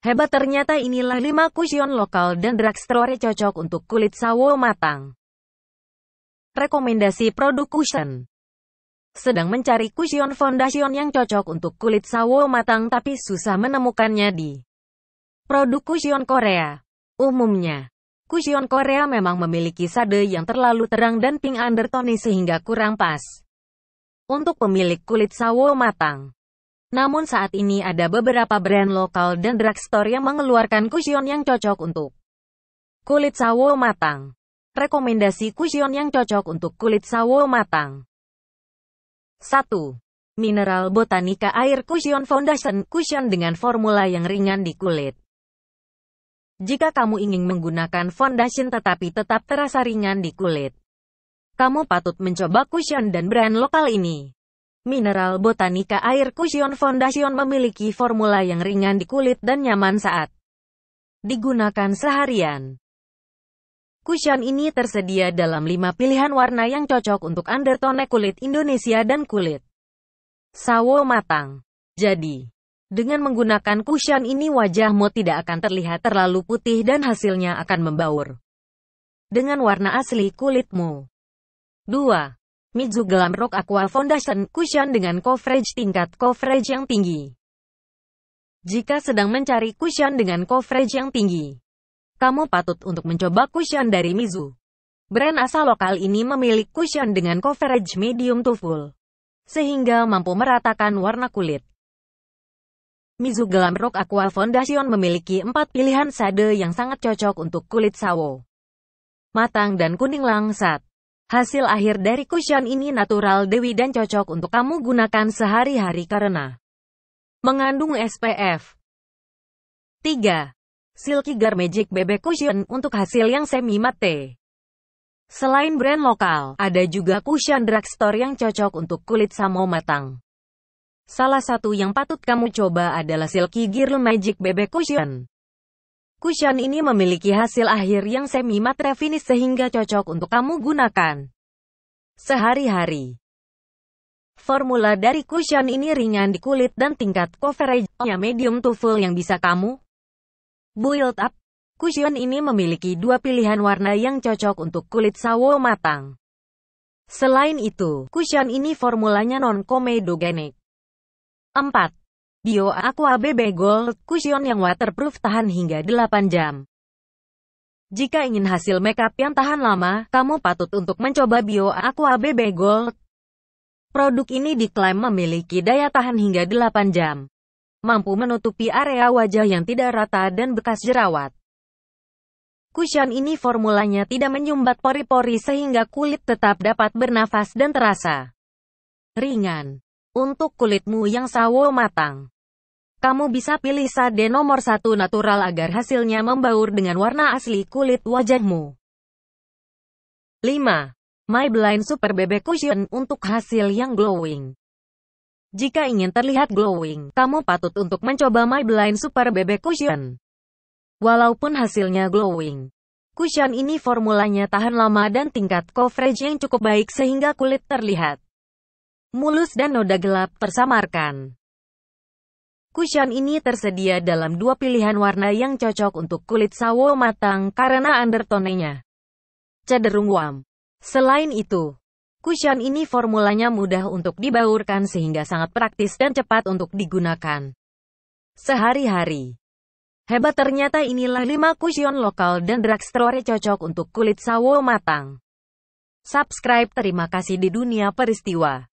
Hebat ternyata inilah 5 cushion lokal dan drugstore cocok untuk kulit sawo matang. Rekomendasi produk cushion Sedang mencari cushion foundation yang cocok untuk kulit sawo matang tapi susah menemukannya di produk cushion Korea. Umumnya, cushion Korea memang memiliki sade yang terlalu terang dan pink undertone sehingga kurang pas untuk pemilik kulit sawo matang. Namun saat ini ada beberapa brand lokal dan drugstore yang mengeluarkan cushion yang cocok untuk kulit sawo matang. Rekomendasi cushion yang cocok untuk kulit sawo matang. 1. Mineral Botanica Air Cushion Foundation Cushion dengan formula yang ringan di kulit. Jika kamu ingin menggunakan foundation tetapi tetap terasa ringan di kulit, kamu patut mencoba cushion dan brand lokal ini. Mineral Botanica air cushion foundation memiliki formula yang ringan di kulit dan nyaman saat digunakan seharian. Cushion ini tersedia dalam 5 pilihan warna yang cocok untuk undertone kulit Indonesia dan kulit sawo matang. Jadi, dengan menggunakan cushion ini wajahmu tidak akan terlihat terlalu putih dan hasilnya akan membaur dengan warna asli kulitmu. 2. Mizu Glamrock Aqua Foundation Cushion dengan coverage tingkat coverage yang tinggi. Jika sedang mencari cushion dengan coverage yang tinggi, kamu patut untuk mencoba cushion dari Mizu. Brand asal lokal ini memiliki cushion dengan coverage medium to full, sehingga mampu meratakan warna kulit. Mizu Glamrock Aqua Foundation memiliki empat pilihan shade yang sangat cocok untuk kulit sawo, matang dan kuning langsat. Hasil akhir dari cushion ini natural dewi dan cocok untuk kamu gunakan sehari-hari karena mengandung SPF. 3. Silky Gar Magic BB Cushion untuk hasil yang semi matte. Selain brand lokal, ada juga cushion drugstore yang cocok untuk kulit samo matang. Salah satu yang patut kamu coba adalah Silky Girl Magic BB Cushion. Cushion ini memiliki hasil akhir yang semi matte finish sehingga cocok untuk kamu gunakan sehari-hari. Formula dari cushion ini ringan di kulit dan tingkat coverage coveragenya medium to full yang bisa kamu build up. Cushion ini memiliki dua pilihan warna yang cocok untuk kulit sawo matang. Selain itu, cushion ini formulanya non-comedogenic. 4. Bio Aqua BB Gold Cushion yang waterproof tahan hingga 8 jam. Jika ingin hasil makeup yang tahan lama, kamu patut untuk mencoba Bio Aqua BB Gold. Produk ini diklaim memiliki daya tahan hingga 8 jam. Mampu menutupi area wajah yang tidak rata dan bekas jerawat. Cushion ini formulanya tidak menyumbat pori-pori sehingga kulit tetap dapat bernafas dan terasa ringan. Untuk kulitmu yang sawo matang, kamu bisa pilih sade nomor satu natural agar hasilnya membaur dengan warna asli kulit wajahmu. 5. My Blind Super BB Cushion untuk hasil yang glowing. Jika ingin terlihat glowing, kamu patut untuk mencoba My Blind Super BB Cushion. Walaupun hasilnya glowing, cushion ini formulanya tahan lama dan tingkat coverage yang cukup baik sehingga kulit terlihat mulus dan noda gelap tersamarkan. Cushion ini tersedia dalam dua pilihan warna yang cocok untuk kulit sawo matang karena undertone-nya cenderung warm. Selain itu, cushion ini formulanya mudah untuk dibaurkan sehingga sangat praktis dan cepat untuk digunakan sehari-hari. Hebat ternyata inilah 5 cushion lokal dan drugstore cocok untuk kulit sawo matang. Subscribe terima kasih di dunia peristiwa.